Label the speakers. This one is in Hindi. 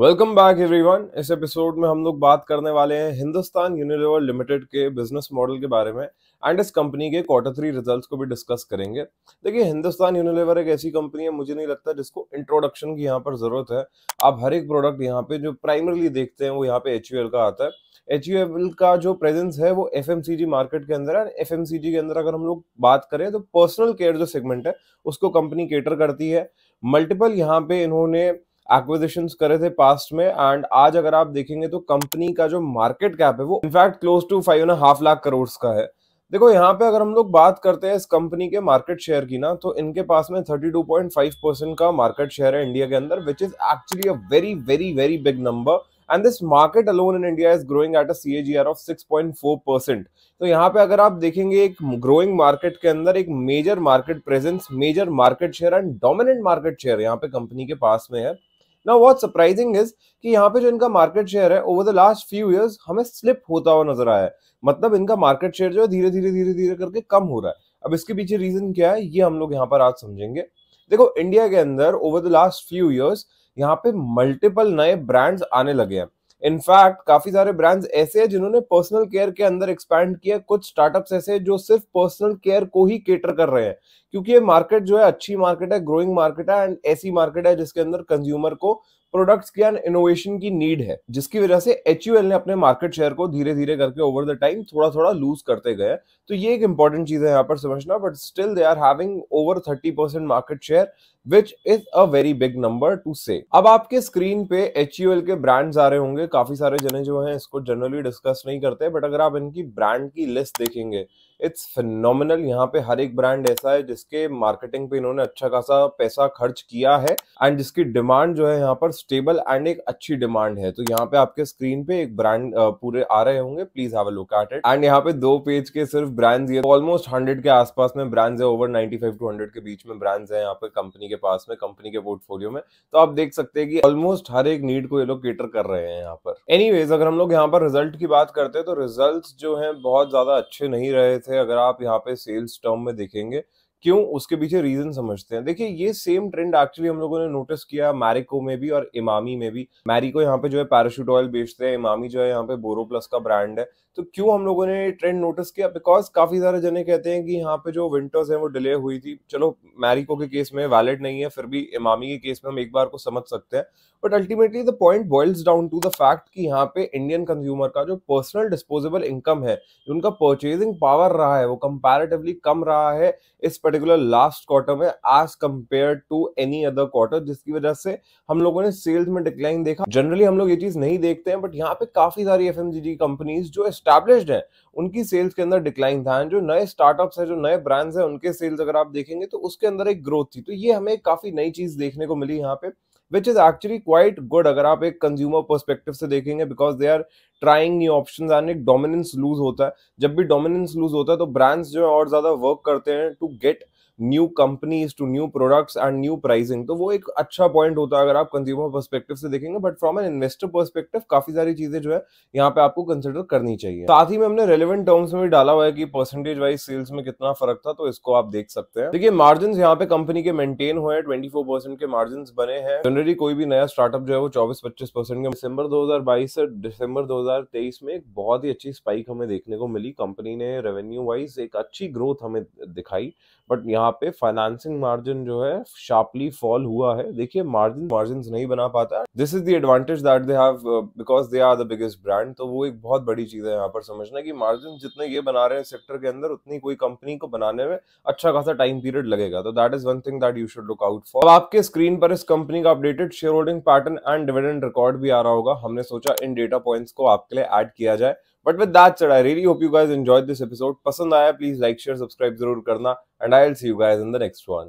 Speaker 1: वेलकम बैक एवरीवन इस एपिसोड में हम लोग बात करने वाले हैं हिंदुस्तान यूनिलीवर लिमिटेड के बिजनेस मॉडल के बारे में एंड इस कंपनी के क्वार्टर थ्री रिजल्ट्स को भी डिस्कस करेंगे देखिए हिंदुस्तान यूनिलीवर एक ऐसी कंपनी है मुझे नहीं लगता जिसको इंट्रोडक्शन की यहाँ पर ज़रूरत है आप हर एक प्रोडक्ट यहाँ पे जो प्राइमरली देखते हैं वो यहाँ पे एच का आता है एच का जो प्रेजेंस है वो एफ मार्केट के अंदर है एफ के अंदर अगर हम लोग बात करें तो पर्सनल केयर जो सेगमेंट है उसको कंपनी केटर करती है मल्टीपल यहाँ पे इन्होंने एक्विजिशन करे थे पास्ट में एंड आज अगर आप देखेंगे तो कंपनी का जो मार्केट कैप है वो in fact close to five and half lakh crore का है देखो यहाँ पे अगर हम लोग बात करते हैं इस कंपनी के मार्केट शेयर की ना तो इनके पास में 32.5 परसेंट का मार्केट शेयर है इंडिया के अंदर which is actually a very very very big number and this market alone in India is growing at a CAGR of 6.4 percent तो यहाँ पे अगर आप देखेंगे एक ग्रोइंग मार्केट के अंदर एक major market presence major market share and dominant market share यहाँ पे कंपनी के पास में है ना वॉट सरप्राइजिंग इज कि यहाँ पे जो इनका मार्केट शेयर है over the last few years हमें स्लिप होता हुआ नजर आया है मतलब इनका मार्केट शेयर जो है धीरे धीरे धीरे धीरे करके कम हो रहा है अब इसके पीछे रीजन क्या है ये हम लोग यहाँ पर आज समझेंगे देखो इंडिया के अंदर over the last few years यहाँ पे मल्टीपल नए ब्रांड्स आने लगे हैं इनफैक्ट काफी सारे ब्रांड्स ऐसे हैं जिन्होंने पर्सनल केयर के अंदर एक्सपैंड किया कुछ स्टार्टअप्स ऐसे हैं जो सिर्फ पर्सनल केयर को ही केटर कर रहे हैं क्योंकि ये मार्केट जो है अच्छी मार्केट है ग्रोइंग मार्केट है एंड ऐसी मार्केट है जिसके अंदर कंज्यूमर को प्रोडक्ट्स की एंड इनोवेशन की नीड है जिसकी वजह से एच ने अपने मार्केट शेयर को धीरे धीरे करके ओवर द टाइम थोड़ा थोड़ा लूज करते गए तो ये एक इंपॉर्टेंट चीज है यहाँ पर समझना but still they are having over thirty percent market share which is a very big number to say अब आपके स्क्रीन पे एच के ब्रांड्स आ रहे होंगे काफी सारे जने जो हैं इसको जनरली डिस्कस नहीं करते बट अगर आप इनकी ब्रांड की लिस्ट देखेंगे इट्स फिनोमिनल यहाँ पे हर एक ब्रांड ऐसा है जिसके मार्केटिंग पे इन्होंने अच्छा खासा पैसा खर्च किया है एंड जिसकी डिमांड जो है यहाँ पर स्टेबल एंड एक अच्छी डिमांड है तो यहाँ पे आपके स्क्रीन पे एक ब्रांड पूरे आ रहे होंगे please have a look at it and यहाँ पे दो पेज के सिर्फ ब्रांड्स ये ऑलमोस्ट हंड्रेड के आसपास में ब्रांड्स है over ninety five to hundred के बीच में ब्रांड्स है यहाँ पे कंपनी के पास में कंपनी के पोर्टफोलियो में तो आप देख सकते हैं कि ऑलमोस्ट हर एक नीड को ये लोग केटर कर रहे हैं यहाँ पर एनी अगर हम लोग यहाँ पर रिजल्ट की बात करते हैं तो रिजल्ट जो है बहुत ज्यादा अच्छे नहीं रहे थे अगर आप यहाँ पे सेल्स टर्म में देखेंगे क्यों उसके पीछे रीजन समझते हैं देखिए ये सेम ट्रेंड एक्चुअली हम लोगों ने नोटिस किया मैरिको में भी और इमामी में भी मैरिको यहाँ पे जो है पैराशूट ऑयल बेचते हैं इमामी जो है यहाँ पे बोरो प्लस का ब्रांड है तो क्यों हम लोगों ने ट्रेंड नोटिस किया बिकॉज काफी सारे जने कहते हैं कि यहाँ पे जो विंटर्स है वो डिले हुई थी चलो मैरिको के केस में वैलिड नहीं है फिर भी इमामी के केस में हम एक बार को समझ सकते हैं but ultimately the point boils down to the fact कि यहाँ पे इंडियन कंज्यूमर का जो पर्सनल डिस्पोजेबल इनकम है उनका परचेजिंग पावर रहा है वो कंपेरेटिवली कम रहा है इस पर्टिकुलर लास्ट क्वार्टर में as compared to any other quarter जिसकी वजह से हम लोगों ने सेल्स में डिक्लाइन देखा जनरली हम लोग ये चीज नहीं देखते हैं बट यहाँ पे काफी सारी एफ कंपनीज जो एस्टेब्लिश हैं उनकी सेल्स के अंदर डिक्लाइन था जो नए स्टार्टअप्स हैं जो नए ब्रांड्स हैं उनके सेल्स अगर आप देखेंगे तो उसके अंदर एक ग्रोथ थी तो ये हमें काफी नई चीज देखने को मिली यहाँ पे which is actually quite good अगर आप एक कंज्यूमर परस्पेक्टिव से देखेंगे because they are trying new option and एक डोमिनेंस लूज होता है जब भी डोमिनेंस लूज होता है तो ब्रांड्स जो है और ज्यादा वर्क करते हैं to get new companies to new products and new pricing तो वो एक अच्छा पॉइंट होता है अगर आप कंज्यूमर परस्पेक्टिव से देखेंगे but from an investor perspective काफी सारी चीजें जो है यहाँ पे आपको कंसिडर करनी चाहिए साथ ही में हमने रेलिवेंट टर्म्स में भी डाला हुआ है कि परसेंटेज वाइज सेल्स में कितना फर्क था तो इसको आप देख सकते हैं देखिए मार्जिन यहाँ पे कंपनी के मेंटेन हुए ट्वेंटी फोर परसेंट के मार्जिन बने हैं जनरली कोई भी नया स्टार्टअप जो है वो चौबीस पच्चीस परसेंट के दिसंबर बाईस से दिसंबर तेईस में एक बहुत ही अच्छी स्पाइक हमें देखने को मिली कंपनी ने रेवेन्यू वाइज एक अच्छी ग्रोथ हमें दिखाई बट यहाँ यहाँ पे फाइनेंसिंग मार्जिन जो है शार्पली फॉल हुआ है देखिए मार्जिन मार्जिन नहीं बना पाता this is the advantage that they have because they are the biggest brand तो वो एक बहुत बड़ी चीज है यहाँ पर समझना कि मार्जिन जितने ये बना रहे हैं सेक्टर के अंदर उतनी कोई कंपनी को बनाने में अच्छा खासा टाइम पीरियड लगेगा तो that is one thing that you should look out for अब आपके स्क्रीन पर इस कंपनी का updated share holding pattern and dividend record भी आ रहा होगा हमने सोचा इन डेटा पॉइंट्स को आपके लिए ऐड किया जाए but with that said I really hope you guys enjoyed this episode पसंद आया प्लीज लाइक शेयर सब्सक्राइब जरूर करना and I will see you guys in the next one